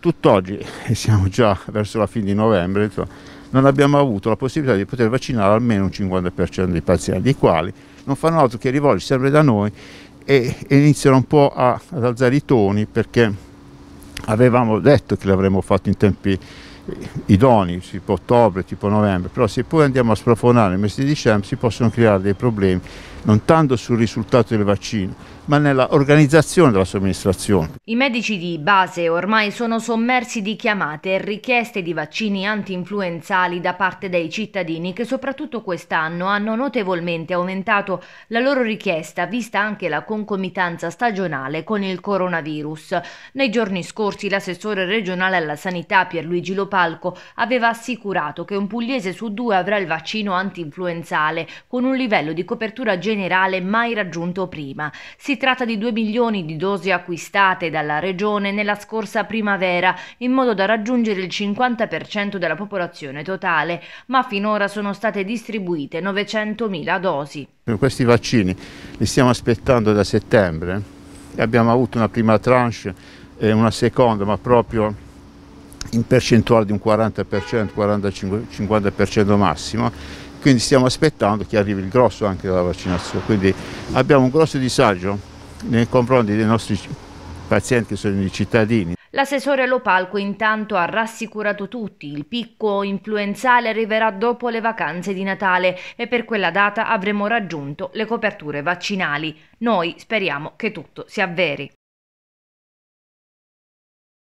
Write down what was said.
tutt'oggi, e siamo già verso la fine di novembre, non abbiamo avuto la possibilità di poter vaccinare almeno un 50% dei pazienti, i quali non fanno altro che rivolgersi sempre da noi e, iniziano un po' a, ad alzare i toni perché avevamo detto che l'avremmo fatto in tempi eh, idoni, tipo ottobre, tipo novembre, però se poi andiamo a sprofondare nel mese di dicembre si possono creare dei problemi non tanto sul risultato del vaccino, ma nell'organizzazione della somministrazione. I medici di base ormai sono sommersi di chiamate e richieste di vaccini anti-influenzali da parte dei cittadini che soprattutto quest'anno hanno notevolmente aumentato la loro richiesta vista anche la concomitanza stagionale con il coronavirus. Nei giorni scorsi l'assessore regionale alla sanità Pierluigi Lopalco aveva assicurato che un pugliese su due avrà il vaccino anti-influenzale con un livello di copertura generale generale mai raggiunto prima. Si tratta di 2 milioni di dosi acquistate dalla Regione nella scorsa primavera in modo da raggiungere il 50% della popolazione totale, ma finora sono state distribuite 900 mila dosi. Questi vaccini li stiamo aspettando da settembre abbiamo avuto una prima tranche e una seconda, ma proprio in percentuale di un 40%, 45-50% massimo quindi stiamo aspettando che arrivi il grosso anche della vaccinazione, quindi abbiamo un grosso disagio nei confronti dei nostri pazienti che sono i cittadini. L'assessore Lopalco intanto ha rassicurato tutti, il picco influenzale arriverà dopo le vacanze di Natale e per quella data avremo raggiunto le coperture vaccinali. Noi speriamo che tutto si avveri.